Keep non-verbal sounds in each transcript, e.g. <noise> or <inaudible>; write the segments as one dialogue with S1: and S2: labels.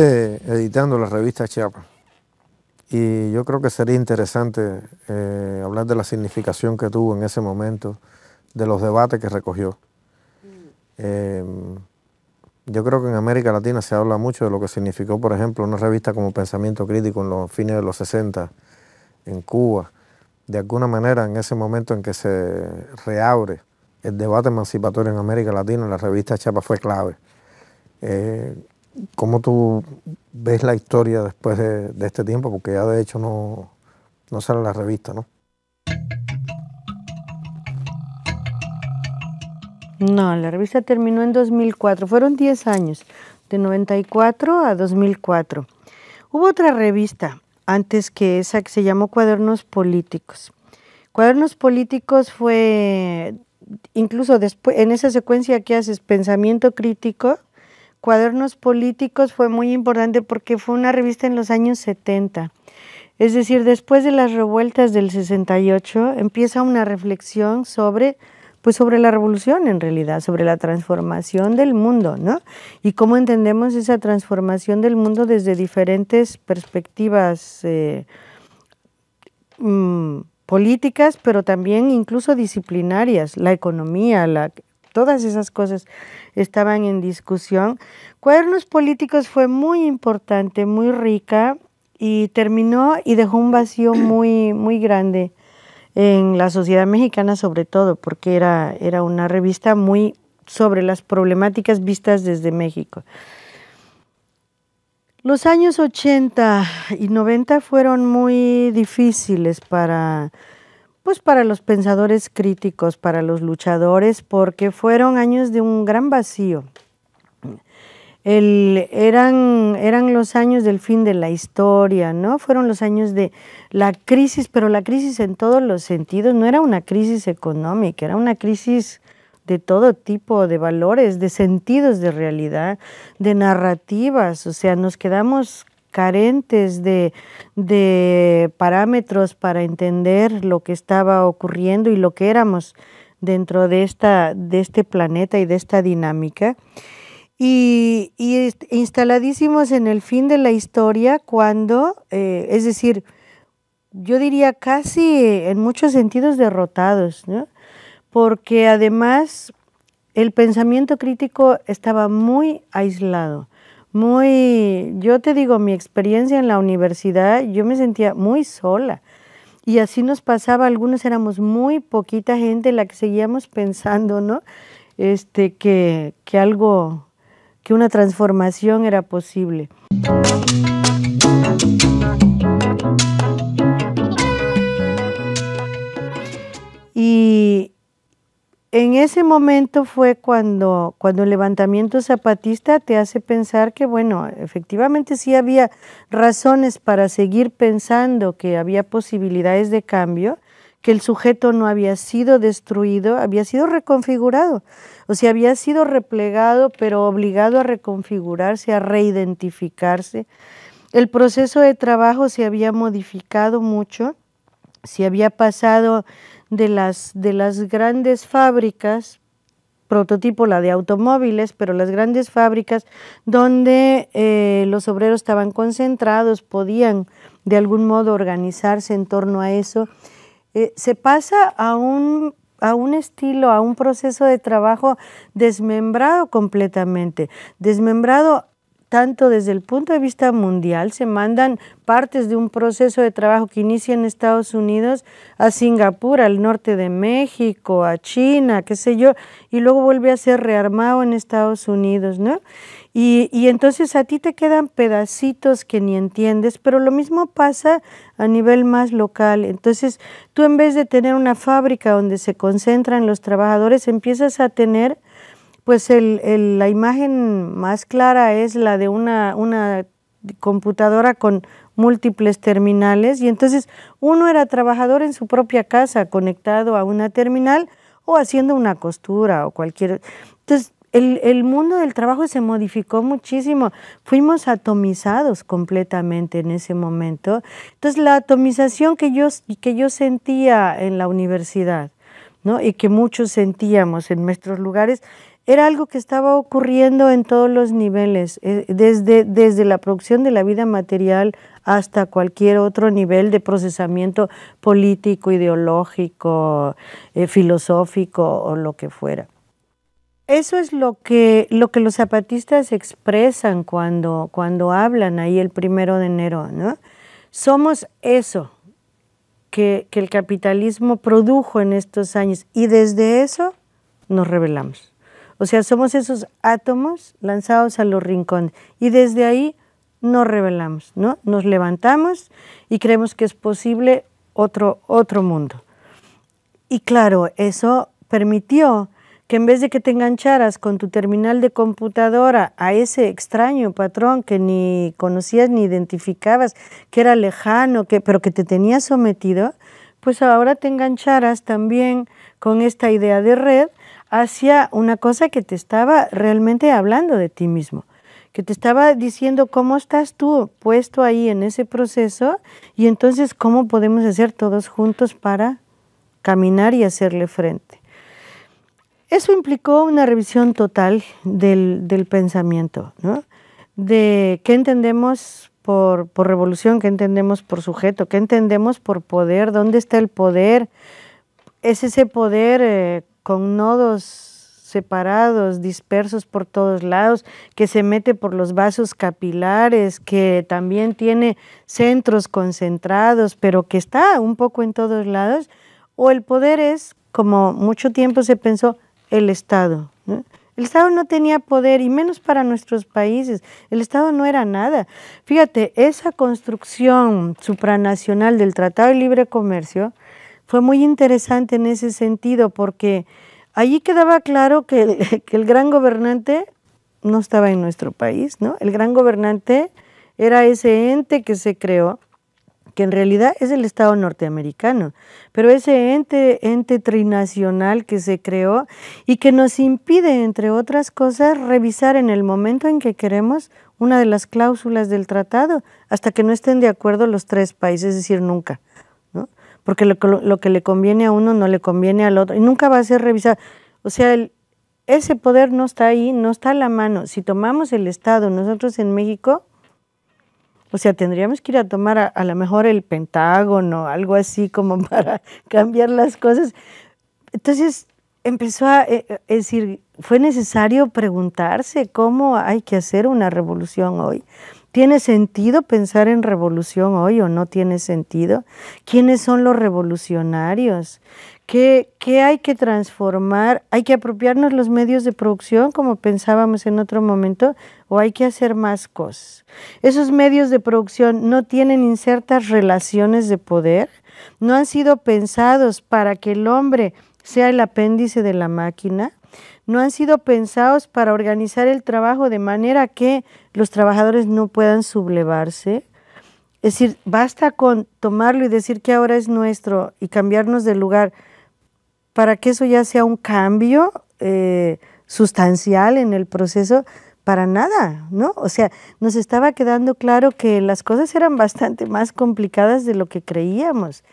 S1: editando la revista Chiapas y yo creo que sería interesante eh, hablar de la significación que tuvo en ese momento, de los debates que recogió. Em, yo creo que en América Latina se habla mucho de lo que significó, por ejemplo, una revista como Pensamiento Crítico en los fines de los 60 en Cuba. De alguna manera, en ese momento en que se reabre el debate emancipatorio en América Latina, la revista Chapa fue clave. Eh, ¿Cómo tú ves la historia después de, este tiempo? Porque ya de hecho no, sale la revista, ¿no?
S2: No, la revista terminó en 2004. Fueron 10 años, de 94 a 2004. Hubo otra revista antes que esa que se llamó Cuadernos Políticos. Cuadernos Políticos fue, incluso después, en esa secuencia que haces, pensamiento crítico, Cuadernos Políticos fue muy importante porque fue una revista en los años 70. Es decir, después de las revueltas del 68 empieza una reflexión sobre pues sobre la revolución en realidad, sobre la transformación del mundo, ¿no? Y cómo entendemos esa transformación del mundo desde diferentes perspectivas eh, mm, políticas, pero también incluso disciplinarias, la economía, la todas esas cosas estaban en discusión. Cuadernos Políticos fue muy importante, muy rica y terminó y dejó un vacío <clears throat> muy, muy grande en la sociedad mexicana sobre todo, porque era, era una revista muy sobre las problemáticas vistas desde México. Los años 80 y 90 fueron muy difíciles para pues para los pensadores críticos, para los luchadores, porque fueron años de un gran vacío. eran, eran los años del fin de la historia, ¿no? Fueron los años de la crisis, pero la crisis en todos los sentidos, no era una crisis económica, era una crisis de todo tipo de valores, de sentidos de realidad, de narrativas, o sea, nos quedamos carentes de, parámetros para entender lo que estaba ocurriendo y lo que éramos dentro de, de este planeta y de esta dinámica. Y, instaladísimos en el fin de la historia cuando, eh, es decir, yo diría casi en muchos sentidos derrotados, porque además el pensamiento crítico estaba muy aislado muy, yo te digo, mi experiencia en la universidad, yo me sentía muy sola. Y así nos pasaba, algunos éramos muy poquita gente la que seguíamos <laughs> pensando, ¿no? Este, que, que algo, que una transformación era posible. en ese momento fue cuando, cuando el levantamiento zapatista te hace pensar que, bueno, efectivamente sí había razones para seguir pensando que había posibilidades de cambio, que el sujeto no había sido destruido, había sido reconfigurado, o sea, había sido replegado, pero obligado a reconfigurarse, a reidentificarse. El proceso de trabajo se había modificado mucho, se había pasado de las, de las grandes fábricas, prototipo la de automóviles, pero las grandes fábricas donde eh, los obreros estaban concentrados, podían de algún modo organizarse en torno a eso, eh, se pasa a un, a un estilo, a un proceso de trabajo desmembrado completamente, desmembrado tanto desde el punto de vista mundial, se mandan partes de un proceso de trabajo que inicia en Estados Unidos a Singapur, al norte de México, a China, qué sé yo, y luego vuelve a ser rearmado en Estados Unidos, ¿no? Y, y entonces a ti te quedan pedacitos que ni entiendes, pero lo mismo pasa a nivel más local. Entonces tú en vez de tener una fábrica donde se concentran los trabajadores, empiezas a tener pues el, la imagen más clara es la de una, computadora con múltiples terminales y entonces uno era trabajador en su propia casa conectado a una terminal o haciendo una costura o cualquier... Entonces el, mundo del trabajo se modificó muchísimo. Fuimos atomizados completamente en ese momento. Entonces, la atomización que yo, que yo sentía en la universidad ¿no? y que muchos sentíamos en nuestros lugares era algo que estaba ocurriendo en todos los niveles, eh, desde, desde la producción de la vida material hasta cualquier otro nivel de procesamiento político, ideológico, eh, filosófico o lo que fuera. Eso es lo que, lo que los zapatistas expresan cuando, cuando hablan ahí el primero de enero. ¿no? Somos eso que, que el capitalismo produjo en estos años y desde eso nos rebelamos. O sea, somos esos átomos lanzados a los rincones y desde ahí nos revelamos, ¿no? Nos levantamos y creemos que es posible otro, otro mundo. Y claro, eso permitió que en vez de que te engancharas con tu terminal de computadora a ese extraño patrón que ni conocías ni identificabas, que era lejano, que, pero que te tenía sometido, pues ahora te engancharas también con esta idea de red hacia una cosa que te estaba realmente hablando de ti mismo, que te estaba diciendo cómo estás tú puesto ahí en ese proceso y entonces cómo podemos hacer todos juntos para caminar y hacerle frente. Eso implicó una revisión total del, pensamiento, ¿no? de qué entendemos por, revolución, qué entendemos por sujeto, qué entendemos por poder, dónde está el poder, es ese poder eh, con nodos separados, dispersos por todos lados, que se mete por los vasos capilares, que también tiene centros concentrados, pero que está un poco en todos lados, o el poder es, como mucho tiempo se pensó, el Estado. El Estado no tenía poder, y menos para nuestros países. El Estado no era nada. Fíjate, esa construcción supranacional del Tratado de Libre Comercio, fue muy interesante en ese sentido porque allí quedaba claro que el, <laughs> que el gran gobernante no estaba en nuestro país, ¿no? El gran gobernante era ese ente que se creó, que en realidad es el Estado norteamericano, pero ese ente, ente trinacional que se creó y que nos impide, entre otras cosas, revisar en el momento en que queremos una de las cláusulas del tratado, hasta que no estén de acuerdo los tres países, es decir, nunca porque lo, que le conviene a uno no le conviene al otro y nunca va a ser revisado. O sea, ese poder no está ahí, no está a la mano. Si tomamos el Estado, nosotros en México, o sea, tendríamos que ir a tomar a, lo mejor el Pentágono, algo así como <laughs> para cambiar las cosas. Entonces empezó a eh, eh, decir, fue necesario preguntarse cómo hay que hacer una revolución hoy. ¿Tiene sentido pensar en revolución hoy o no tiene sentido? ¿Quiénes son los revolucionarios? ¿Qué, hay que transformar? ¿Hay que apropiarnos los medios de producción como pensábamos en otro momento o hay que hacer más cosas? ¿Esos medios de producción no tienen insertas relaciones de poder? ¿No han sido pensados para que el hombre sea el apéndice de la máquina? no han sido pensados para organizar el trabajo de manera que los trabajadores no puedan sublevarse. Es decir, basta con tomarlo y decir que ahora es nuestro y cambiarnos de lugar para que eso ya sea un cambio eh, sustancial en el proceso. Para nada, ¿no? O sea, nos estaba quedando claro que las cosas eran bastante más complicadas de lo que creíamos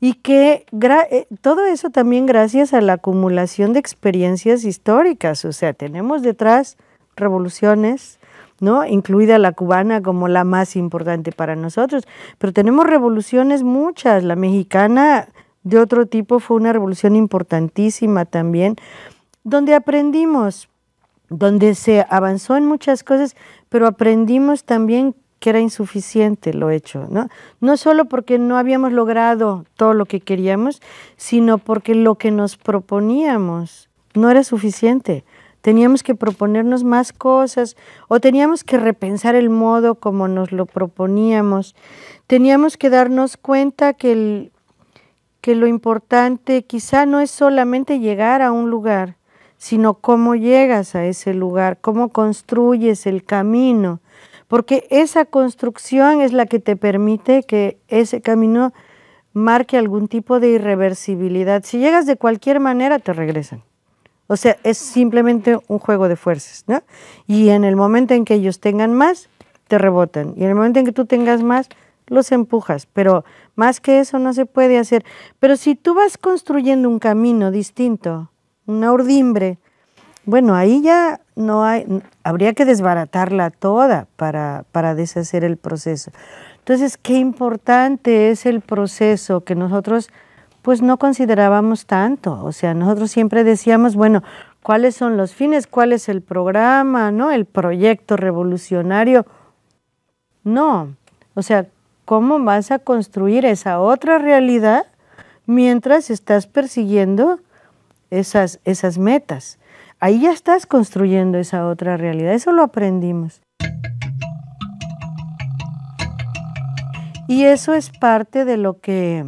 S2: y que eh, todo eso también gracias a la acumulación de experiencias históricas, o sea, tenemos detrás revoluciones, ¿no? Incluida la cubana como la más importante para nosotros, pero tenemos revoluciones muchas, la mexicana de otro tipo fue una revolución importantísima también, donde aprendimos, donde se avanzó en muchas cosas, pero aprendimos también que era insuficiente lo hecho, ¿no? No solo porque no habíamos logrado todo lo que queríamos, sino porque lo que nos proponíamos no era suficiente. Teníamos que proponernos más cosas o teníamos que repensar el modo como nos lo proponíamos. Teníamos que darnos cuenta que, que lo importante quizá no es solamente llegar a un lugar, sino cómo llegas a ese lugar, cómo construyes el camino porque esa construcción es la que te permite que ese camino marque algún tipo de irreversibilidad. Si llegas de cualquier manera, te regresan. O sea, es simplemente un juego de fuerzas, Y en el momento en que ellos tengan más, te rebotan. Y en el momento en que tú tengas más, los empujas. Pero más que eso no se puede hacer. Pero si tú vas construyendo un camino distinto, una urdimbre, bueno, ahí ya no hay, habría que desbaratarla toda para, para deshacer el proceso. Entonces, qué importante es el proceso que nosotros pues no considerábamos tanto. O sea, nosotros siempre decíamos, bueno, ¿cuáles son los fines? ¿Cuál es el programa? ¿No? El proyecto revolucionario. No. O sea, ¿cómo vas a construir esa otra realidad mientras estás persiguiendo esas, esas metas? ahí ya estás construyendo esa otra realidad, eso lo aprendimos. Y eso es parte de lo que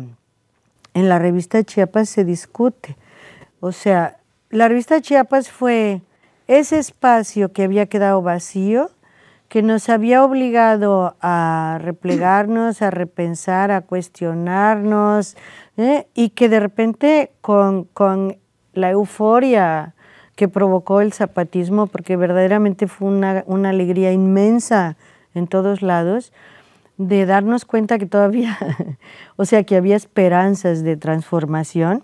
S2: en la revista Chiapas se discute. O sea, la revista Chiapas fue ese espacio que había quedado vacío, que nos había obligado a replegarnos, a repensar, a cuestionarnos, ¿eh? y que de repente con la euforia que provocó el zapatismo, porque verdaderamente fue una, alegría inmensa en todos lados, de darnos cuenta que todavía, <laughs> o sea, que había esperanzas de transformación.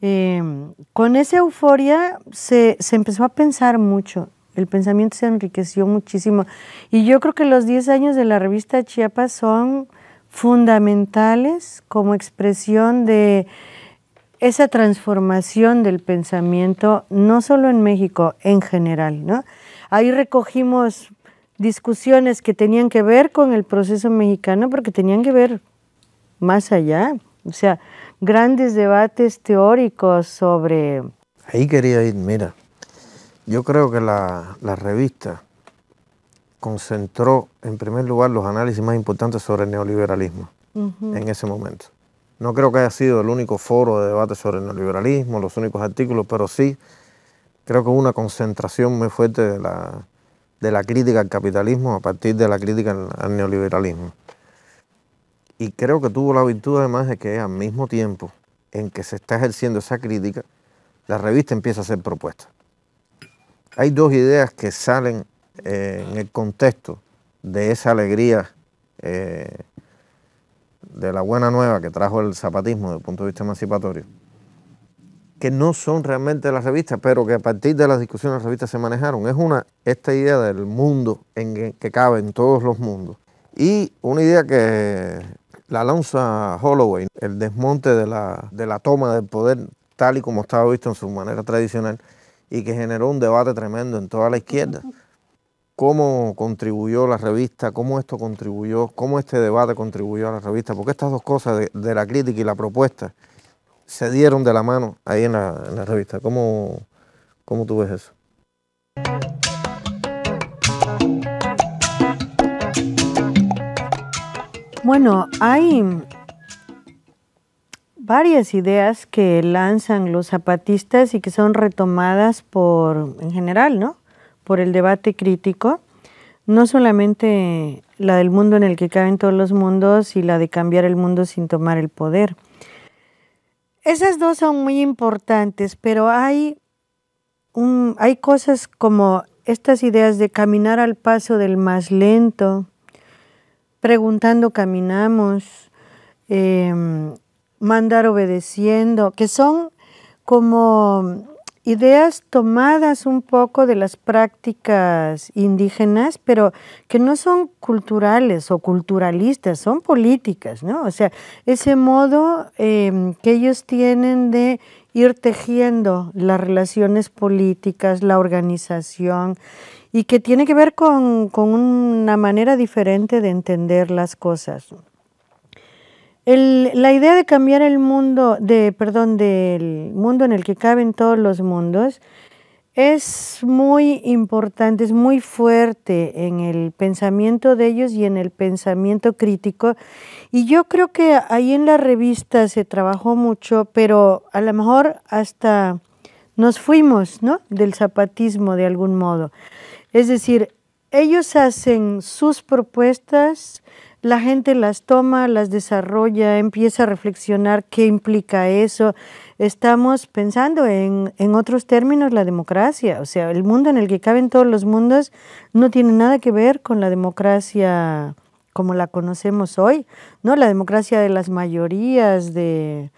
S2: Em, con esa euforia se, se, empezó a pensar mucho, el pensamiento se enriqueció muchísimo. Y yo creo que los 10 años de la revista Chiapas son fundamentales como expresión de esa transformación del pensamiento, no solo en México, en general. Ahí recogimos discusiones que tenían que ver con el proceso mexicano, porque tenían que ver más allá. O sea, grandes debates teóricos
S1: sobre... Ahí quería ir, mira, yo creo que la, revista concentró en primer lugar los análisis más importantes sobre el neoliberalismo en ese momento. No creo que haya sido el único foro de debate sobre el neoliberalismo, los únicos artículos, pero sí creo que hubo una concentración muy fuerte de la, de la crítica al capitalismo a partir de la crítica al, neoliberalismo. Y creo que tuvo la virtud además de que al mismo tiempo en que se está ejerciendo esa crítica, la revista empieza a hacer propuestas. Hay dos ideas que salen eh, en el contexto de esa alegría eh, de la buena nueva que trajo el zapatismo desde el punto de vista emancipatorio, que no son realmente las revistas, pero que a partir de las discusiones las revistas se manejaron. Es una, esta idea del mundo en que caben todos los mundos. Y una idea que la lanza Holloway, el desmonte de la, de la toma del poder tal y como estaba visto en su manera tradicional y que generó un debate tremendo en toda la izquierda cómo contribuyó la revista, cómo esto contribuyó, cómo este debate contribuyó a la revista, porque estas dos cosas de, la crítica y la propuesta se dieron de la mano ahí en la, revista. ¿Cómo, ¿Cómo tú ves eso?
S2: Bueno, hay varias ideas que lanzan los zapatistas y que son retomadas por, en general, ¿no? por el debate crítico, no solamente la del mundo en el que caben todos los mundos y la de cambiar el mundo sin tomar el poder. Esas dos son muy importantes, pero hay, hay cosas como estas ideas de caminar al paso del más lento, preguntando caminamos, em, mandar obedeciendo, que son como ideas tomadas un poco de las prácticas indígenas, pero que no son culturales o culturalistas, son políticas, ¿no? O sea, ese modo em, que ellos tienen de ir tejiendo las relaciones políticas, la organización, y que tiene que ver con una manera diferente de entender las cosas la idea de cambiar el mundo, de, perdón, del mundo en el que caben todos los mundos, es muy importante, es muy fuerte en el pensamiento de ellos y en el pensamiento crítico. Y yo creo que ahí en la revista se trabajó mucho, pero a lo mejor hasta nos fuimos del zapatismo de algún modo. Es decir, ellos hacen sus propuestas, la gente las toma, las desarrolla, empieza a reflexionar qué implica eso. Estamos pensando en, en, otros términos la democracia, o sea, el mundo en el que caben todos los mundos no tiene nada que ver con la democracia como la conocemos hoy, ¿no? La democracia de las mayorías, de,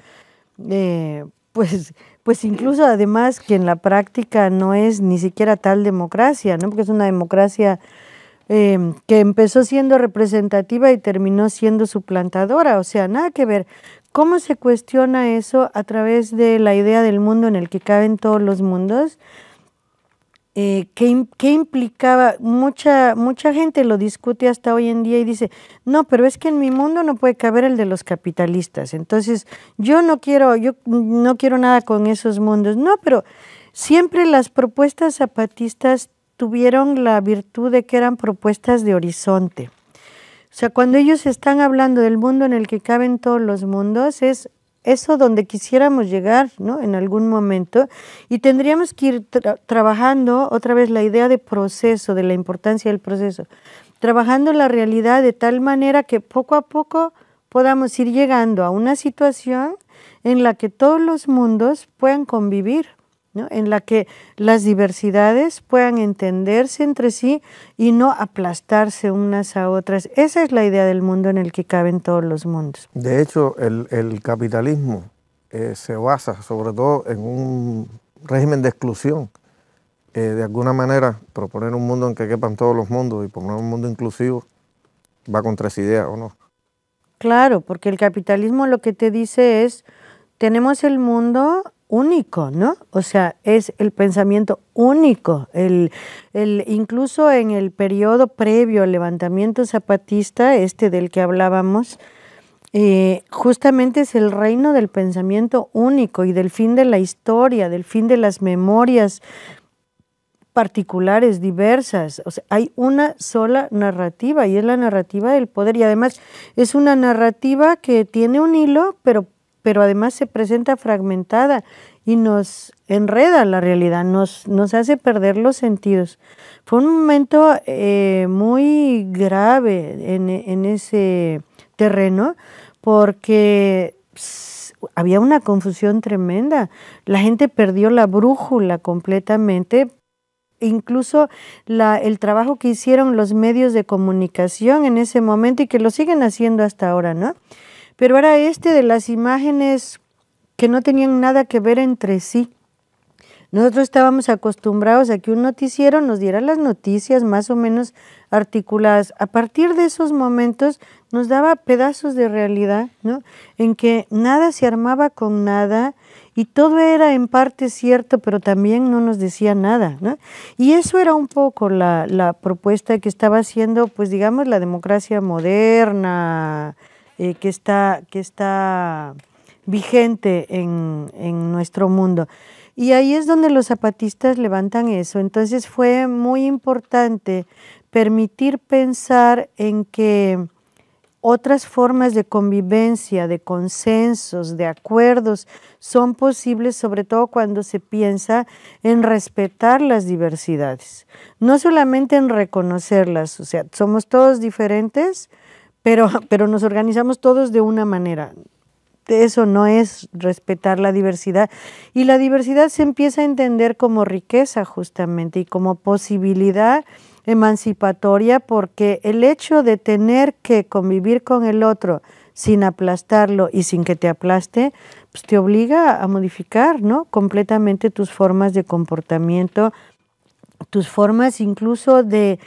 S2: pues, pues incluso además que en la práctica no es ni siquiera tal democracia, ¿no? Porque es una democracia Em, que empezó siendo representativa y terminó siendo suplantadora, o sea, nada que ver. ¿Cómo se cuestiona eso a través de la idea del mundo en el que caben todos los mundos? Eh, ¿qué, implicaba? Mucha, mucha gente lo discute hasta hoy en día y dice, no, pero es que en mi mundo no puede caber el de los capitalistas. Entonces, yo no quiero, yo no quiero nada con esos mundos. No, pero siempre las propuestas zapatistas tuvieron la virtud de que eran propuestas de horizonte. O sea, cuando ellos están hablando del mundo en el que caben todos los mundos, es eso donde quisiéramos llegar, ¿no? En algún momento. Y tendríamos que ir trabajando otra vez la idea de proceso, de la importancia del proceso. Trabajando la realidad de tal manera que poco a poco podamos ir llegando a una situación en la que todos los mundos puedan convivir en la que las diversidades puedan entenderse entre sí y no aplastarse unas a otras. Esa es la idea del mundo en el que caben todos
S1: los mundos. De hecho, el, capitalismo eh, se basa sobre todo en un régimen de exclusión. de alguna manera, proponer un mundo en que quepan todos los mundos y poner un mundo inclusivo va contra esa idea, ¿o no?
S2: Claro, porque el capitalismo lo que te dice es, tenemos el mundo único, ¿no? O sea, es el pensamiento único. El, el, incluso en el periodo previo al levantamiento zapatista, este del que hablábamos, eh, justamente es el reino del pensamiento único y del fin de la historia, del fin de las memorias particulares, diversas. O sea, hay una sola narrativa y es la narrativa del poder. Y además es una narrativa que tiene un hilo, pero pero además se presenta fragmentada y nos enreda la realidad, nos, nos hace perder los sentidos. Fue un momento eh, muy grave en, ese terreno porque había una confusión tremenda. La gente perdió la brújula completamente. Incluso el trabajo que hicieron los medios de comunicación en ese momento y que lo siguen haciendo hasta ahora, ¿no? pero era este de las imágenes que no tenían nada que ver entre sí. Nosotros estábamos acostumbrados a que un noticiero nos diera las noticias más o menos articuladas. A partir de esos momentos nos daba pedazos de realidad, ¿no? En que nada se armaba con nada y todo era en parte cierto, pero también no nos decía nada, ¿no? Y eso era un poco la, la propuesta que estaba haciendo, pues digamos, la democracia moderna, eh, que, está, vigente en, en nuestro mundo. Y ahí es donde los zapatistas levantan eso. Entonces fue muy importante permitir pensar en que otras formas de convivencia, de consensos, de acuerdos son posibles, sobre todo cuando se piensa en respetar las diversidades, no solamente en reconocerlas, o sea, somos todos diferentes, pero, pero nos organizamos todos de una manera. Eso no es respetar la diversidad. Y la diversidad se empieza a entender como riqueza justamente y como posibilidad emancipatoria porque el hecho de tener que convivir con el otro sin aplastarlo y sin que te aplaste, pues te obliga a modificar ¿no? completamente tus formas de comportamiento, tus formas incluso de,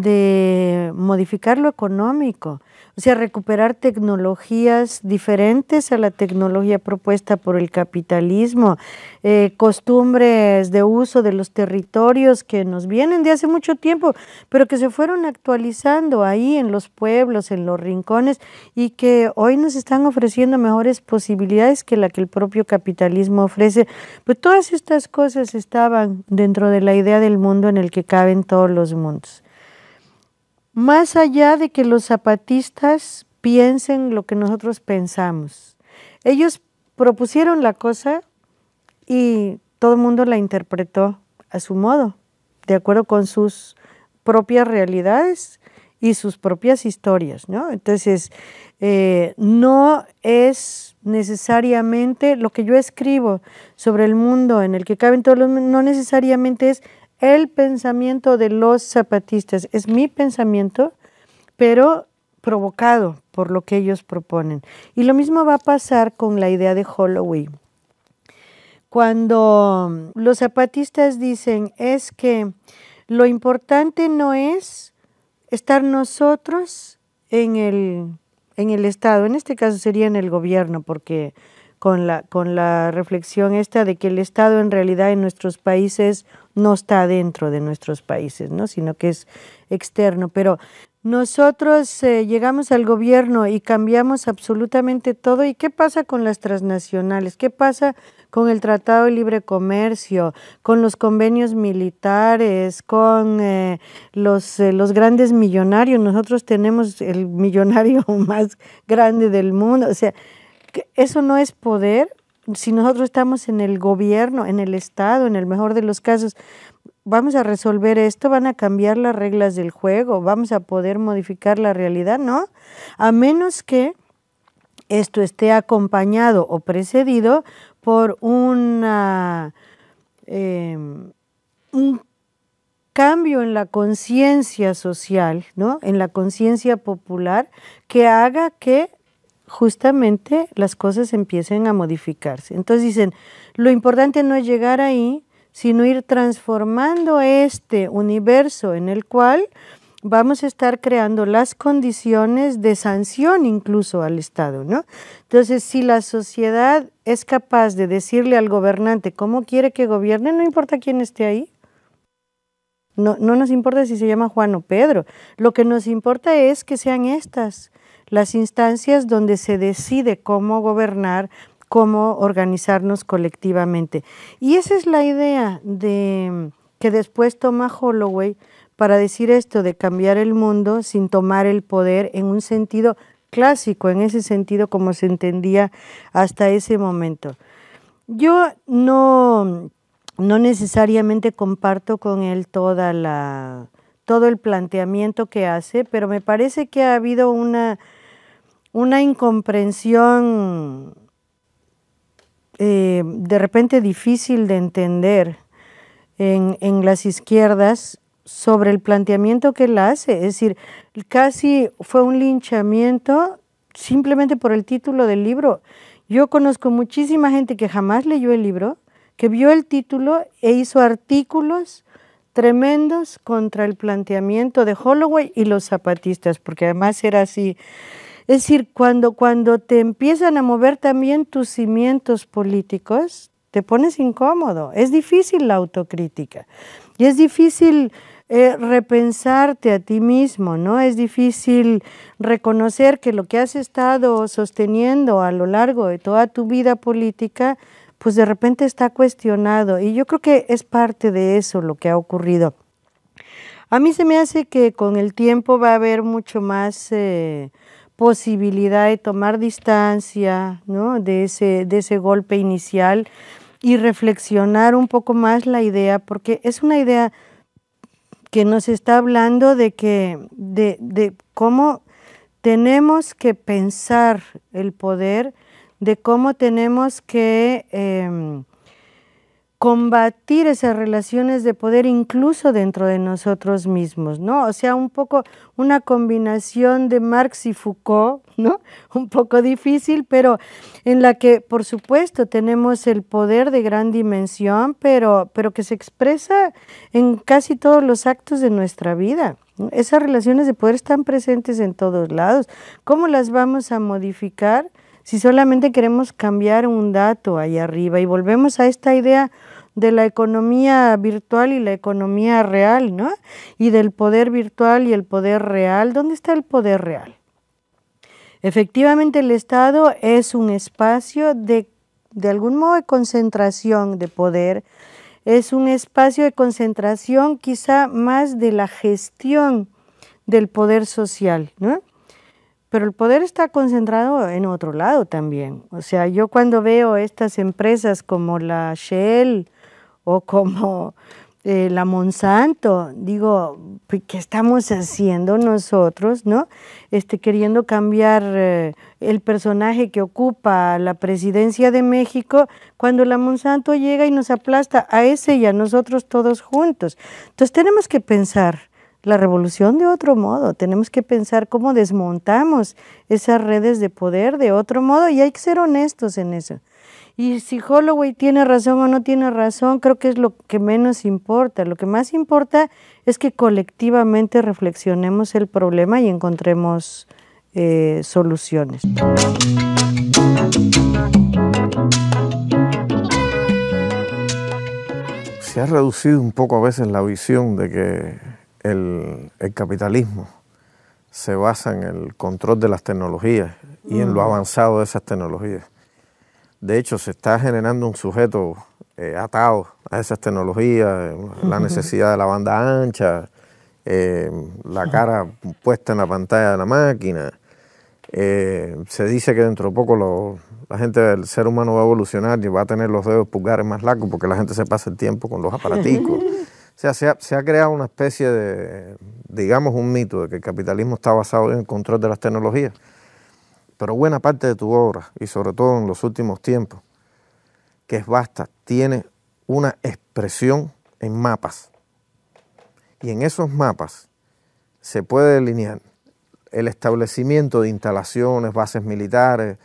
S2: de modificar lo económico, o sea, recuperar tecnologías diferentes a la tecnología propuesta por el capitalismo, eh, costumbres de uso de los territorios que nos vienen de hace mucho tiempo, pero que se fueron actualizando ahí en los pueblos, en los rincones, y que hoy nos están ofreciendo mejores posibilidades que la que el propio capitalismo ofrece. Pues todas estas cosas estaban dentro de la idea del mundo en el que caben todos los mundos más allá de que los zapatistas piensen lo que nosotros pensamos. Ellos propusieron la cosa y todo el mundo la interpretó a su modo, de acuerdo con sus propias realidades y sus propias historias, ¿no? Entonces, eh, no es necesariamente lo que yo escribo sobre el mundo en el que caben todos los... no necesariamente es el pensamiento de los zapatistas, es mi pensamiento, pero provocado por lo que ellos proponen. Y lo mismo va a pasar con la idea de Holloway. Cuando los zapatistas dicen es que lo importante no es estar nosotros en el, en el Estado, en este caso sería en el gobierno, porque con la, con la reflexión esta de que el Estado en realidad en nuestros países no está dentro de nuestros países, ¿no? sino que es externo. Pero nosotros eh, llegamos al gobierno y cambiamos absolutamente todo. ¿Y qué pasa con las transnacionales? ¿Qué pasa con el Tratado de Libre Comercio, con los convenios militares, con eh, los, eh, los grandes millonarios? Nosotros tenemos el millonario <laughs> más grande del mundo. O sea, ¿eso no es poder? si nosotros estamos en el gobierno, en el Estado, en el mejor de los casos, vamos a resolver esto, van a cambiar las reglas del juego, vamos a poder modificar la realidad, ¿no? A menos que esto esté acompañado o precedido por em, un cambio en la conciencia social, ¿no? en la conciencia popular, que haga que justamente las cosas empiecen a modificarse. Entonces dicen, lo importante no es llegar ahí, sino ir transformando este universo en el cual vamos a estar creando las condiciones de sanción incluso al Estado, ¿no? Entonces, si la sociedad es capaz de decirle al gobernante cómo quiere que gobierne, no importa quién esté ahí. No, no nos importa si se llama Juan o Pedro. Lo que nos importa es que sean estas las instancias donde se decide cómo gobernar, cómo organizarnos colectivamente. Y esa es la idea de, que después toma Holloway para decir esto de cambiar el mundo sin tomar el poder en un sentido clásico, en ese sentido como se entendía hasta ese momento. Yo no, no necesariamente comparto con él toda la, todo el planteamiento que hace, pero me parece que ha habido una una incomprensión eh, de repente difícil de entender en, en las izquierdas sobre el planteamiento que él hace. Es decir, casi fue un linchamiento simplemente por el título del libro. Yo conozco muchísima gente que jamás leyó el libro, que vio el título e hizo artículos tremendos contra el planteamiento de Holloway y los zapatistas, porque además era así es decir, cuando, cuando te empiezan a mover también tus cimientos políticos, te pones incómodo. Es difícil la autocrítica y es difícil eh, repensarte a ti mismo, ¿no? Es difícil reconocer que lo que has estado sosteniendo a lo largo de toda tu vida política, pues de repente está cuestionado. Y yo creo que es parte de eso lo que ha ocurrido. A mí se me hace que con el tiempo va a haber mucho más... Eh, posibilidad de tomar distancia ¿no? de, ese, de ese golpe inicial y reflexionar un poco más la idea, porque es una idea que nos está hablando de, que, de, cómo tenemos que pensar el poder, de cómo tenemos que em, combatir esas relaciones de poder incluso dentro de nosotros mismos, ¿no? O sea, un poco una combinación de Marx y Foucault, ¿no? <laughs> Un poco difícil, pero en la que, por supuesto, tenemos el poder de gran dimensión, pero, pero que se expresa en casi todos los actos de nuestra vida. Esas relaciones de poder están presentes en todos lados. ¿Cómo las vamos a modificar? Si solamente queremos cambiar un dato ahí arriba y volvemos a esta idea de la economía virtual y la economía real, ¿no? Y del poder virtual y el poder real. ¿Dónde está el poder real? Efectivamente, el Estado es un espacio de, de algún modo, de concentración de poder. Es un espacio de concentración quizá más de la gestión del poder social, ¿no? Pero el poder está concentrado en otro lado también. O sea, yo cuando veo estas empresas como la Shell, o como eh, la Monsanto. Digo, pues, ¿qué estamos haciendo nosotros, no? Este, queriendo cambiar eh, el personaje que ocupa la presidencia de México, cuando la Monsanto llega y nos aplasta a ese y a nosotros todos juntos. Entonces tenemos que pensar la revolución de otro modo. Tenemos que pensar cómo desmontamos esas redes de poder de otro modo y hay que ser honestos en eso. Y si Holloway tiene razón o no tiene razón, creo que es lo que menos importa. Lo que más importa es que colectivamente reflexionemos el problema y encontremos eh, soluciones.
S1: Se ha reducido un poco a veces la visión de que el, capitalismo se basa en el control de las tecnologías y en lo mm. avanzado de esas tecnologías. De hecho, se está generando un sujeto eh, atado a esas tecnologías, eh, la necesidad de la banda ancha, eh, la cara puesta en la pantalla de la máquina. se dice que dentro de poco la gente, el ser humano va a evolucionar y va a tener los dedos pulgares más largos porque la gente se pasa el tiempo con los aparaticos. <laughs> O sea, se ha, creado una especie de, digamos, un mito de que el capitalismo está basado en el control de las tecnologías. Pero buena parte de tu obra, y sobre todo en los últimos tiempos, que es basta, tiene una expresión en mapas. Y en esos mapas se puede delinear el establecimiento de instalaciones, bases militares,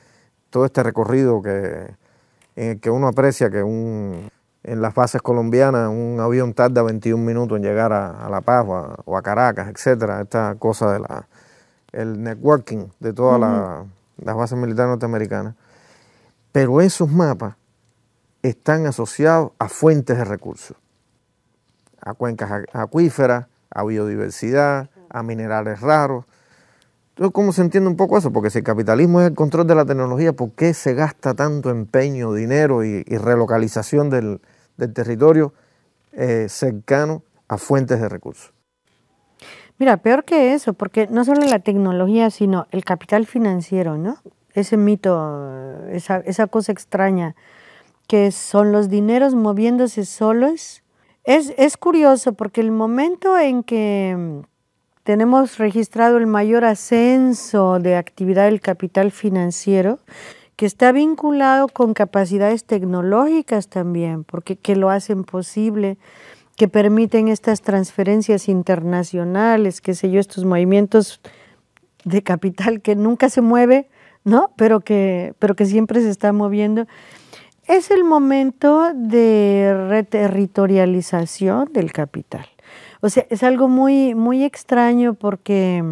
S1: todo este recorrido que, en el que uno aprecia que un, en las bases colombianas, un avión tarda 21 minutos en llegar a, La Paz o a, Caracas, etcétera. Esta cosa de el networking de todas las bases militares norteamericanas. Pero esos mapas están asociados a fuentes de recursos, a cuencas acuíferas, a biodiversidad, a minerales raros. Entonces, ¿cómo se entiende un poco eso? Porque si el capitalismo es el control de la tecnología, ¿por qué se gasta tanto empeño, dinero y relocalización del, del territorio eh, cercano a fuentes de recursos.
S2: Mira, peor que eso, porque no solo la tecnología, sino el capital financiero, ¿no? Ese mito, esa, cosa extraña, que son los dineros moviéndose solos. es curioso porque el momento en que tenemos registrado el mayor ascenso de actividad del capital financiero, que está vinculado con capacidades tecnológicas también, porque que lo hacen posible, que permiten estas transferencias internacionales, qué sé yo, estos movimientos de capital que nunca se mueve, ¿no? Pero que, pero que siempre se está moviendo. Es el momento de reterritorialización del capital. O sea, es algo muy, muy extraño porque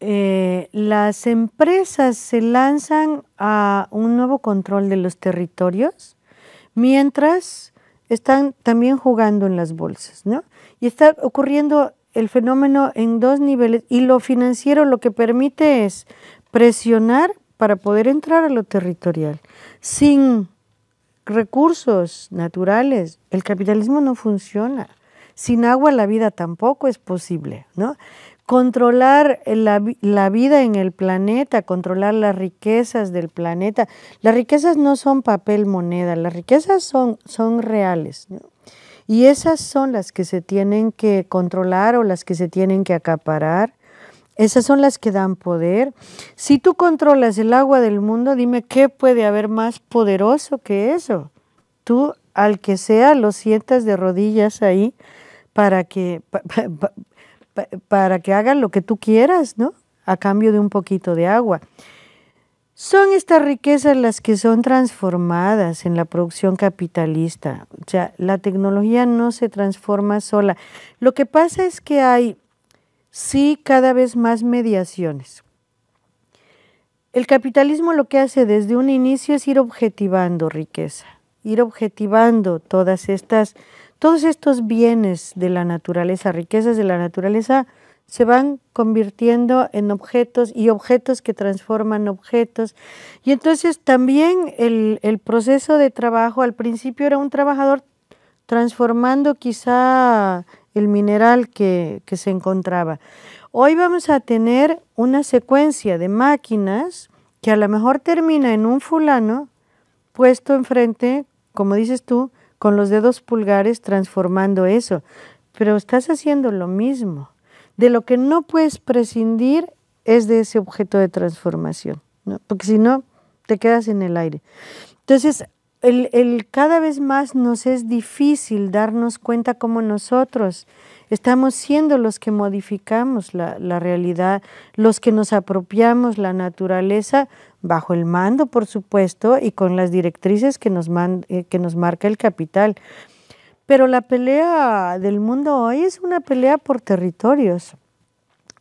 S2: eh, las empresas se lanzan a un nuevo control de los territorios, mientras están también jugando en las bolsas, ¿no? Y está ocurriendo el fenómeno en dos niveles y lo financiero lo que permite es presionar para poder entrar a lo territorial. Sin recursos naturales, el capitalismo no funciona. Sin agua la vida tampoco es posible, ¿no? controlar la, vida en el planeta, controlar las riquezas del planeta. Las riquezas no son papel moneda, las riquezas son, son reales. Y esas son las que se tienen que controlar o las que se tienen que acaparar. Esas son las que dan poder. Si tú controlas el agua del mundo, dime qué puede haber más poderoso que eso. Tú, al que sea, lo sientas de rodillas ahí para que, para que hagan lo que tú quieras, ¿no? A cambio de un poquito de agua. Son estas riquezas las que son transformadas en la producción capitalista. O sea, la tecnología no se transforma sola. Lo que pasa es que hay, sí, cada vez más mediaciones. El capitalismo lo que hace desde un inicio es ir objetivando riqueza, ir objetivando todas estas todos estos bienes de la naturaleza, riquezas de la naturaleza, se van convirtiendo en objetos y objetos que transforman objetos. Y entonces también el, proceso de trabajo, al principio era un trabajador transformando quizá el mineral que, que, se encontraba. Hoy vamos a tener una secuencia de máquinas que a lo mejor termina en un fulano puesto enfrente, como dices tú, con los dedos pulgares transformando eso, pero estás haciendo lo mismo. De lo que no puedes prescindir es de ese objeto de transformación, porque si no, te quedas en el aire. Entonces, el, el, cada vez más nos es difícil darnos cuenta como nosotros Estamos siendo los que modificamos la, realidad, los que nos apropiamos la naturaleza bajo el mando, por supuesto, y con las directrices que nos, eh, que nos marca el capital. Pero la pelea del mundo hoy es una pelea por territorios.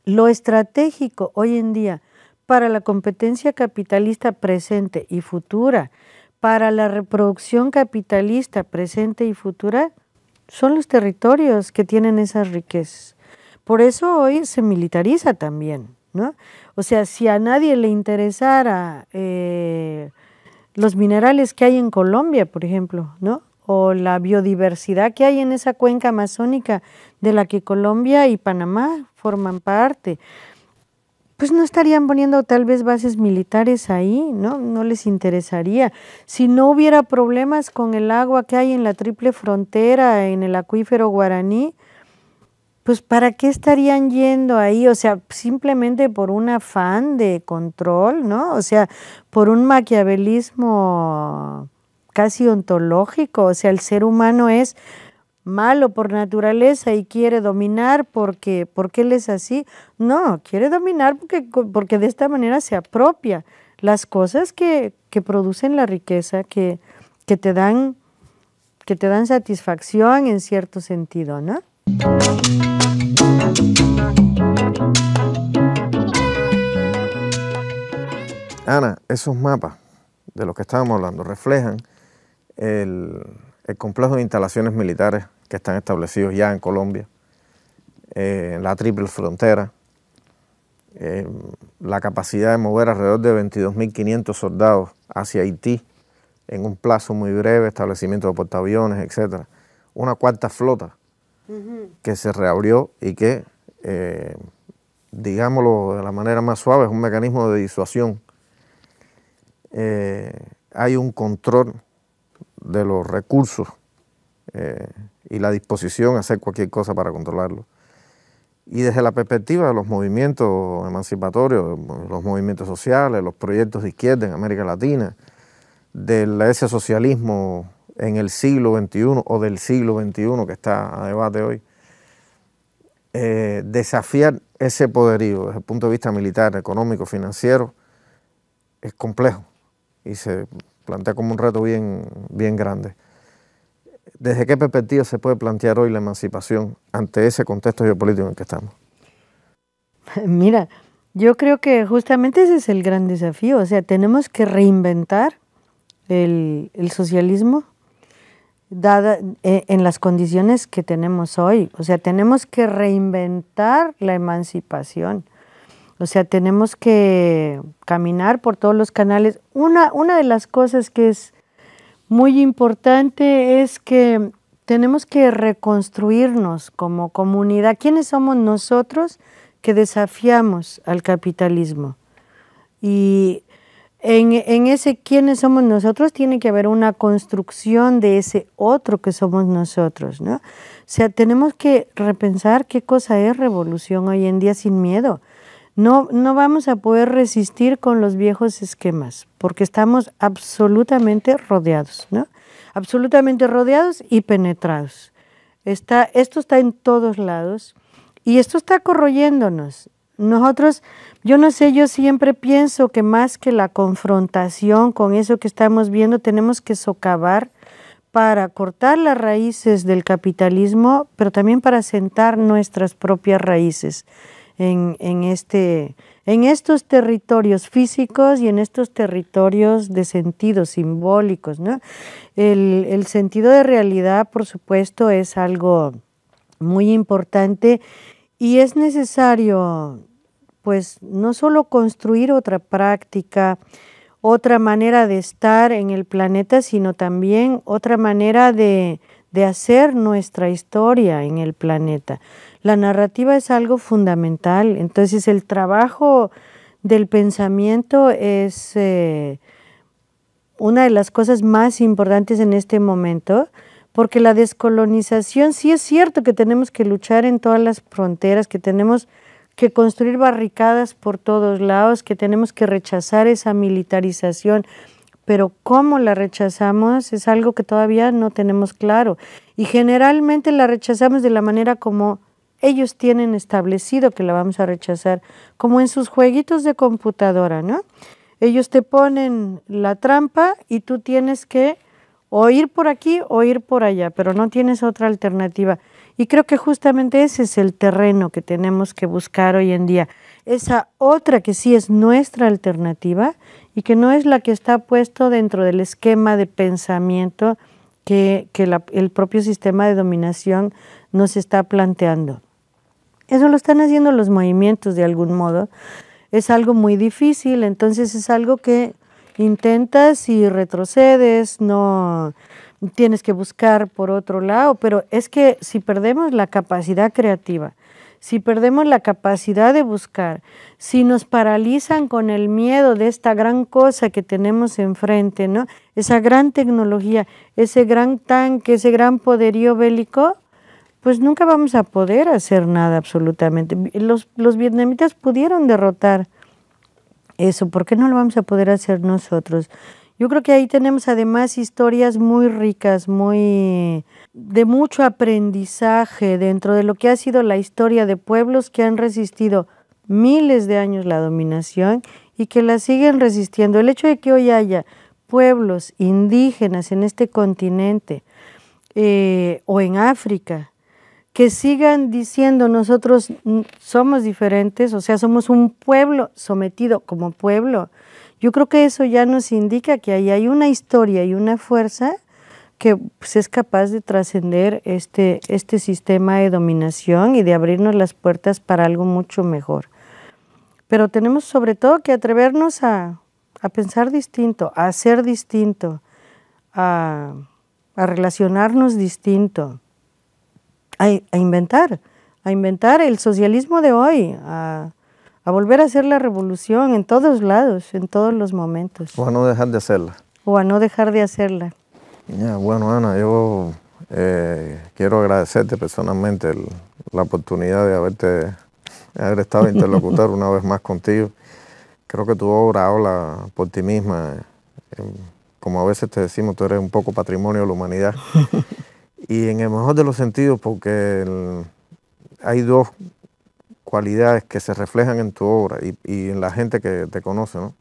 S2: Lo estratégico hoy en día para la competencia capitalista presente y futura, para la reproducción capitalista presente y futura, son los territorios que tienen esas riquezas. Por eso hoy se militariza también, ¿no? O sea, si a nadie le interesara eh, los minerales que hay en Colombia, por ejemplo, ¿no? O la biodiversidad que hay en esa cuenca amazónica de la que Colombia y Panamá forman parte, pues no estarían poniendo tal vez bases militares ahí, ¿no? No les interesaría. Si no hubiera problemas con el agua que hay en la triple frontera, en el acuífero guaraní, pues ¿para qué estarían yendo ahí? O sea, simplemente por un afán de control, ¿no? O sea, por un maquiavelismo casi ontológico, o sea, el ser humano es malo por naturaleza y quiere dominar porque, porque él es así. No, quiere dominar porque, de esta manera se apropia las cosas que, que producen la riqueza, que, que, te dan, que te dan satisfacción en cierto sentido, ¿no?
S1: Ana, esos mapas de los que estábamos hablando reflejan el, el complejo de instalaciones militares que están establecidos ya en Colombia, eh, la triple frontera, eh, la capacidad de mover alrededor de 22.500 soldados hacia Haití en un plazo muy breve, establecimiento de portaaviones, etc. Una cuarta flota que se reabrió y que, eh, digámoslo de la manera más suave, es un mecanismo de disuasión. hay un control de los recursos eh, y la disposición a hacer cualquier cosa para controlarlo. Y desde la perspectiva de los movimientos emancipatorios, los movimientos sociales, los proyectos de izquierda en América Latina, de ese socialismo en el siglo XXI o del siglo XXI que está a debate hoy, eh, desafiar ese poderío desde el punto de vista militar, económico, financiero, es complejo y se plantea como un reto bien, bien grande. ¿Desde qué perspectiva se puede plantear hoy la emancipación ante ese contexto geopolítico en el que estamos?
S2: <laughs> Mira, yo creo que justamente ese es el gran desafío. O sea, tenemos que reinventar el, socialismo dada, e, en las condiciones que tenemos hoy. O sea, tenemos que reinventar la emancipación. O sea, tenemos que caminar por todos los canales. Una, de las cosas que es muy importante es que tenemos que reconstruirnos como comunidad. ¿Quiénes somos nosotros que desafiamos al capitalismo? Y en, ese quiénes somos nosotros tiene que haber una construcción de ese otro que somos nosotros, O sea, tenemos que repensar qué cosa es revolución hoy en día sin miedo. No, vamos a poder resistir con los viejos esquemas, porque estamos absolutamente rodeados, ¿no? Absolutamente rodeados y penetrados. Está, esto está en todos lados y esto está corroyéndonos. Nosotros, yo no sé, yo siempre pienso que más que la confrontación con eso que estamos viendo, tenemos que socavar para cortar las raíces del capitalismo, pero también para sentar nuestras propias raíces en, este, en estos territorios físicos y en estos territorios de sentidos simbólicos. El, sentido de realidad, por supuesto, es algo muy importante y es necesario, pues, no solo construir otra práctica, otra manera de estar en el planeta, sino también otra manera de hacer nuestra historia en el planeta. La narrativa es algo fundamental, entonces el trabajo del pensamiento es eh, una de las cosas más importantes en este momento, porque la descolonización sí es cierto que tenemos que luchar en todas las fronteras, que tenemos que construir barricadas por todos lados, que tenemos que rechazar esa militarización, pero cómo la rechazamos es algo que todavía no tenemos claro. Y generalmente la rechazamos de la manera como ellos tienen establecido que la vamos a rechazar, como en sus jueguitos de computadora, ¿no? Ellos te ponen la trampa y tú tienes que o ir por aquí o ir por allá, pero no tienes otra alternativa. Y creo que justamente ese es el terreno que tenemos que buscar hoy en día. Esa otra que sí es nuestra alternativa y que no es la que está puesto dentro del esquema de pensamiento que, el propio sistema de dominación nos está planteando. Eso lo están haciendo los movimientos de algún modo. Es algo muy difícil, entonces es algo que intentas y retrocedes, no tienes que buscar por otro lado, pero es que si perdemos la capacidad creativa, si perdemos la capacidad de buscar, si nos paralizan con el miedo de esta gran cosa que tenemos enfrente, ¿no? Esa gran tecnología, ese gran tanque, ese gran poderío bélico, pues nunca vamos a poder hacer nada absolutamente. Los, vietnamitas pudieron derrotar eso, ¿por qué no lo vamos a poder hacer nosotros? Yo creo que ahí tenemos además historias muy ricas, muy de mucho aprendizaje dentro de lo que ha sido la historia de pueblos que han resistido miles de años la dominación y que la siguen resistiendo. El hecho de que hoy haya pueblos indígenas en este continente eh, o en África que sigan diciendo nosotros somos diferentes, o sea, somos un pueblo sometido como pueblo. Yo creo que eso ya nos indica que ahí hay una historia y una fuerza que pues, es capaz de trascender este, este sistema de dominación y de abrirnos las puertas para algo mucho mejor. Pero tenemos sobre todo que atrevernos a, pensar distinto, a ser distinto, a, a relacionarnos distinto a, inventar, a inventar el socialismo de hoy, a, volver a hacer la revolución en todos lados, en todos los momentos.
S1: O a no dejar de hacerla.
S2: O a no dejar de hacerla.
S1: bueno, Ana, yo eh, quiero agradecerte personalmente la oportunidad de haberte haber estado interlocutar <laughs> una vez más contigo. Creo que tu obra habla por ti misma. Eh, como a veces te decimos, tú eres un poco patrimonio de la humanidad. <laughs> y en el mejor de los sentidos porque hay dos cualidades que se reflejan en tu obra y, en la gente que te conoce, ¿no?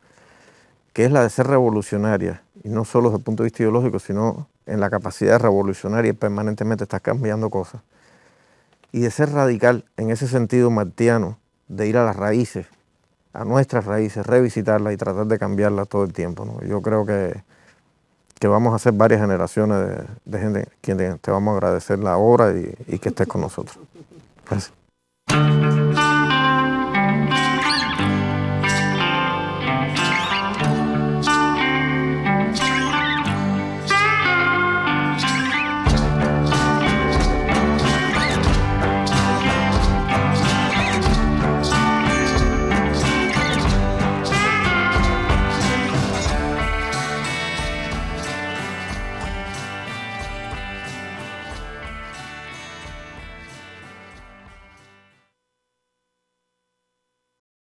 S1: que es la de ser revolucionaria, y no solo desde el punto de vista ideológico, sino en la capacidad revolucionaria, permanentemente estás cambiando cosas, y de ser radical en ese sentido martiano, de ir a las raíces, a nuestras raíces, revisitarlas y tratar de cambiarlas todo el tiempo. Yo creo que que vamos a hacer varias generaciones de, gente que te vamos a agradecer la obra y, y que estés con nosotros.